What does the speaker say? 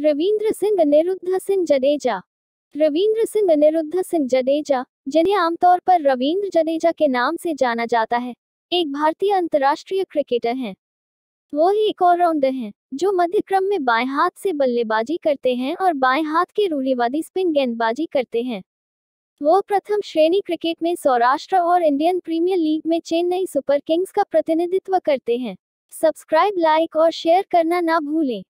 रविंद्र सिंह अनिरुद्ध सिंह जडेजा रविंद्र सिंह अनिरुद्ध सिंह जडेजा जिन्हें आमतौर पर रविंद्र जडेजा के नाम से जाना जाता है एक भारतीय अंतर्राष्ट्रीय क्रिकेटर हैं वो ही एक ऑलराउंडर हैं जो मध्य क्रम में बाएं हाथ से बल्लेबाजी करते हैं और बाएं हाथ के रूढ़िवादी स्पिन गेंदबाजी करते हैं वो प्रथम श्रेणी क्रिकेट में सौराष्ट्र और इंडियन प्रीमियर लीग में चेन्नई सुपर किंग्स का प्रतिनिधित्व करते हैं सब्सक्राइब लाइक और शेयर करना ना भूलें